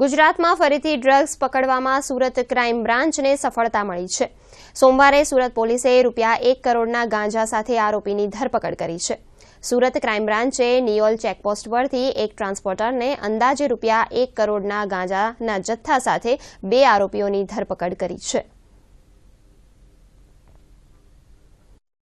ગુજરાતમાં ફરીથી ડ્રગ્સ પકડવામાં સુરત ક્રાઇમ બ્રાન્ચને સફળતા મળી છે સોમવારે સુરત પોલીસે રૂપિયા એક કરોડના ગાંજા સાથે આરોપીની ધરપકડ કરી છે સુરત ક્રાઇમ બ્રાન્ચે નિયોલ ચેકપોસ્ટ પરથી એક ટ્રાન્સપોર્ટરને અંદાજે રૂપિયા એક કરોડના ગાંજાના જથ્થા સાથે બે આરોપીઓની ધરપકડ કરી છે